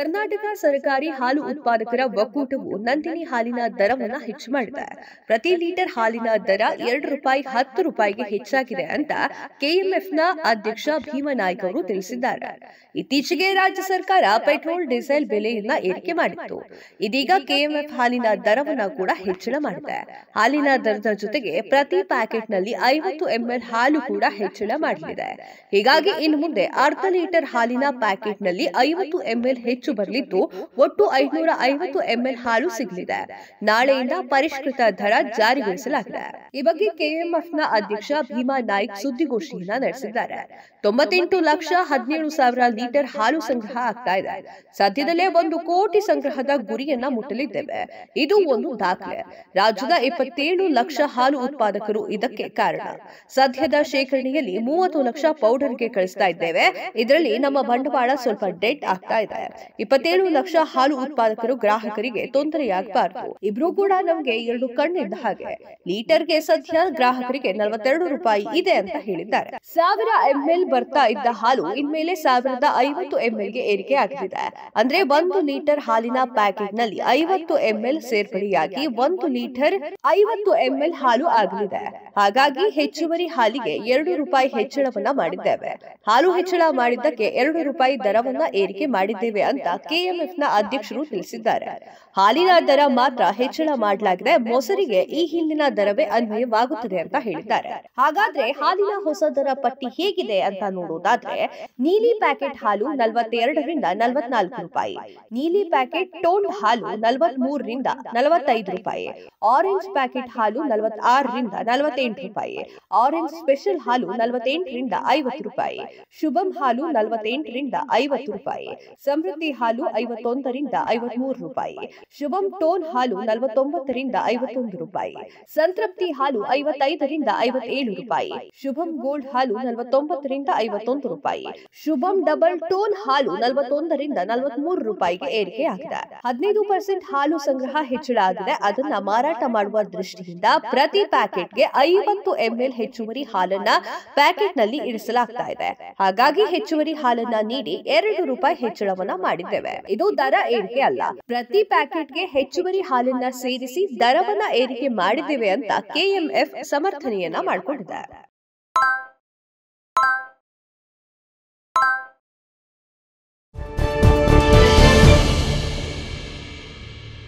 ಕರ್ನಾಟಕ ಸರ್ಕಾರಿ ಹಾಲು ಉತ್ಪಾದಕರ ಒಕ್ಕೂಟವು ನಂದಿನಿ ಹಾಲಿನ ದರವನ್ನು ಹೆಚ್ಚು ಮಾಡಿದೆ ಪ್ರತಿ ಲೀಟರ್ ಹಾಲಿನ ದರ ಎರಡು ರೂಪಾಯಿ ಹತ್ತು ರೂಪಾಯಿಗೆ ಹೆಚ್ಚಾಗಿದೆ ಅಂತ ಕೆಎಂಎಫ್ನ ಅಧ್ಯಕ್ಷ ಭೀಮನಾಯ್ಕ ಅವರು ತಿಳಿಸಿದ್ದಾರೆ ಇತ್ತೀಚೆಗೆ ರಾಜ್ಯ ಸರ್ಕಾರ ಪೆಟ್ರೋಲ್ ಡೀಸೆಲ್ ಬೆಲೆಯನ್ನ ಏರಿಕೆ ಮಾಡಿತ್ತು ಇದೀಗ ಕೆಎಂಎಫ್ ಹಾಲಿನ ದರವನ್ನ ಕೂಡ ಹೆಚ್ಚಳ ಮಾಡಿದೆ ಹಾಲಿನ ದರದ ಜೊತೆಗೆ ಪ್ರತಿ ಪ್ಯಾಕೆಟ್ನಲ್ಲಿ ಐವತ್ತು ಎಂಎಲ್ ಹಾಲು ಕೂಡ ಹೆಚ್ಚಳ ಮಾಡಲಿದೆ ಹೀಗಾಗಿ ಇನ್ನು ಮುಂದೆ ಅರ್ಧ ಲೀಟರ್ ಹಾಲಿನ ಪ್ಯಾಕೆಟ್ನಲ್ಲಿ ಐವತ್ತು ಎಂಎಲ್ ಹೆಚ್ಚು ಹೆಚ್ಚು ಬರಲಿದ್ದು ಒಟ್ಟು ಐನೂರ ಐವತ್ತು ಎಂಎಲ್ ಹಾಲು ಸಿಗಲಿದೆ ನಾಳೆಯಿಂದ ಪರಿಷ್ಕೃತ ದರ ಜಾರಿಗೊಳಿಸಲಾಗಿದೆ ಈ ಬಗ್ಗೆ ಕೆಎಂಎಫ್ನ ಅಧ್ಯಕ್ಷ ಭೀಮಾ ನಾಯ್ಕ್ ಸುದ್ದಿಗೋಷ್ಠಿಯನ್ನ ನಡೆಸಿದ್ದಾರೆ ತೊಂಬತ್ತೆಂಟು ಲಕ್ಷ ಹದಿನೇಳು ಸಾವಿರ ಲೀಟರ್ ಹಾಲು ಸಂಗ್ರಹ ಆಗ್ತಾ ಇದೆ ಸದ್ಯದಲ್ಲೇ ಒಂದು ಕೋಟಿ ಸಂಗ್ರಹದ ಗುರಿಯನ್ನ ಮುಟ್ಟಲಿದ್ದೇವೆ ಇದು ಒಂದು ದಾಖಲೆ ರಾಜ್ಯದ ಇಪ್ಪತ್ತೇಳು ಲಕ್ಷ ಹಾಲು ಉತ್ಪಾದಕರು ಇದಕ್ಕೆ ಕಾರಣ ಸದ್ಯದ ಶೇಖರಣೆಯಲ್ಲಿ ಮೂವತ್ತು ಲಕ್ಷ ಪೌಡರ್ಗೆ ಕಳಿಸ್ತಾ ಇದ್ದೇವೆ ಇದರಲ್ಲಿ ನಮ್ಮ ಬಂಡವಾಳ ಸ್ವಲ್ಪ ಡೆಟ್ ಆಗ್ತಾ ಇದೆ ಇಪ್ಪತ್ತೇಳು ಲಕ್ಷ ಹಾಲು ಉತ್ಪಾದಕರು ಗ್ರಾಹಕರಿಗೆ ತೊಂದರೆಯಾಗಬಾರದು ಇಬ್ರು ಕೂಡ ನಮಗೆ ಎರಡು ಕಣ್ಣಿದ್ದ ಹಾಗೆ ಲೀಟರ್ಗೆ ಸದ್ಯ ಗ್ರಾಹಕರಿಗೆ ನಲವತ್ತೆರಡು ರೂಪಾಯಿ ಇದೆ ಅಂತ ಹೇಳಿದ್ದಾರೆ ಸಾವಿರ ಎಂಎಲ್ ಬರ್ತಾ ಇದ್ದ ಹಾಲು ಇನ್ಮೇಲೆ ಸಾವಿರದ ಐವತ್ತು ಎಂಎಲ್ ಗೆ ಏರಿಕೆ ಆಗಲಿದೆ ಅಂದ್ರೆ ಒಂದು ಲೀಟರ್ ಹಾಲಿನ ಪ್ಯಾಕೆಟ್ ನಲ್ಲಿ ಐವತ್ತು ಎಂಎಲ್ ಸೇರ್ಪಡೆಯಾಗಿ ಒಂದು ಲೀಟರ್ ಐವತ್ತು ಎಂಎಲ್ ಹಾಲು ಆಗಲಿದೆ ಹಾಗಾಗಿ ಹೆಚ್ಚುವರಿ ಹಾಲಿಗೆ ಎರಡು ರೂಪಾಯಿ ಹೆಚ್ಚಳವನ್ನ ಮಾಡಿದ್ದೇವೆ ಹಾಲು ಹೆಚ್ಚಳ ಮಾಡಿದ್ದಕ್ಕೆ ಎರಡು ರೂಪಾಯಿ ದರವನ್ನ ಏರಿಕೆ ಮಾಡಿದ್ದೇವೆ ಅಂತ ನ ಅಧ್ಯಕ್ಷರು ತಿಳಿಸಿದ್ದಾರೆ ಹಾಲಿನ ದರ ಮಾತ್ರ ಹೆಚ್ಚಳ ಮಾಡಲಾಗಿದೆ ಮೊಸರಿಗೆ ಈ ಹಿಂದಿನ ದರವೇ ಅನ್ವಯವಾಗುತ್ತದೆ ಅಂತ ಹೇಳಿದ್ದಾರೆ ಹಾಗಾದ್ರೆ ಹಾಲಿನ ಹೊಸ ದರ ಪಟ್ಟಿ ಹೇಗಿದೆ ಅಂತ ನೋಡೋದಾದ್ರೆ ನೀಲಿ ಪ್ಯಾಕೆಟ್ ಹಾಲು ನಲವತ್ತೆರಡರಿಂದ ನಲವತ್ನಾಲ್ಕು ರೂಪಾಯಿ ನೀಲಿ ಪ್ಯಾಕೆಟ್ ಟೋನ್ ಹಾಲು ನಲವತ್ ಮೂರರಿಂದ ನಲವತ್ತೈದು ರೂಪಾಯಿ ಆರೆಂಜ್ ಪ್ಯಾಕೆಟ್ ಹಾಲು ನಲವತ್ತಾರರಿಂದ ನಲವತ್ತೆಂಟು ರೂಪಾಯಿ ಆರೆಂಜ್ ಸ್ಪೆಷಲ್ ಹಾಲು ನಲವತ್ತೆಂಟರಿಂದ ಐವತ್ತು ರೂಪಾಯಿ ಶುಭಂ ಹಾಲು ನಲವತ್ತೆಂಟರಿಂದ ಐವತ್ತು ರೂಪಾಯಿ ಸಮೃದ್ಧಿ ಹಾಲು ಐವತ್ತೊಂದರಿಂದ ಐವತ್ಮೂರು ರೂಪಾಯಿ ಶುಭಂ ಟೋನ್ ಹಾಲು ನಲವತ್ತೊಂಬತ್ತರಿಂದ ಐವತ್ತೊಂದು ರೂಪಾಯಿ ಸಂತೃಪ್ತಿ ಹಾಲು ಐವತ್ತೈದರಿಂದ ಐವತ್ತೇಳು ರೂಪಾಯಿ ಶುಭಂ ಗೋಲ್ಡ್ ಹಾಲು ನಲವತ್ತೊಂಬತ್ತರಿಂದ ಐವತ್ತೊಂದು ರೂಪಾಯಿ ಶುಭಂ ಡಬಲ್ ಟೋನ್ ಹಾಲು ನಲವತ್ತೊಂದರಿಂದ ನಲವತ್ಮೂರು ರೂಪಾಯಿಗೆ ಏರಿಕೆಯಾಗಿದೆ ಹದಿನೈದು ಪರ್ಸೆಂಟ್ ಹಾಲು ಸಂಗ್ರಹ ಹೆಚ್ಚಳ ಆಗಿದೆ ಅದನ್ನ ಮಾರಾಟ ಮಾಡುವ ದೃಷ್ಟಿಯಿಂದ ಪ್ರತಿ ಪ್ಯಾಕೆಟ್ಗೆ ಐವತ್ತು ಎಂಎಲ್ ಹೆಚ್ಚುವರಿ ಹಾಲನ್ನ ಪ್ಯಾಕೆಟ್ ನಲ್ಲಿ ಇರಿಸಲಾಗ್ತಾ ಇದೆ ಹಾಗಾಗಿ ಹೆಚ್ಚುವರಿ ಹಾಲನ್ನ ನೀಡಿ ಎರಡು ರೂಪಾಯಿ ಹೆಚ್ಚಳವನ್ನ ಮಾಡಿ ಮಾಡಿದ್ದೇವೆ ಇದು ದರ ಏರಿಕೆ ಅಲ್ಲ ಪ್ರತಿ ಪ್ಯಾಕೆಟ್ಗೆ ಹೆಚ್ಚುವರಿ ಹಾಲನ್ನ ಸೇರಿಸಿ ದರವನ್ನ ಏರಿಕೆ ಮಾಡಿದ್ದೇವೆ ಅಂತ ಕೆಎಂಎಫ್ ಸಮರ್ಥನೆಯನ್ನ ಮಾಡಿಕೊಂಡಿದೆ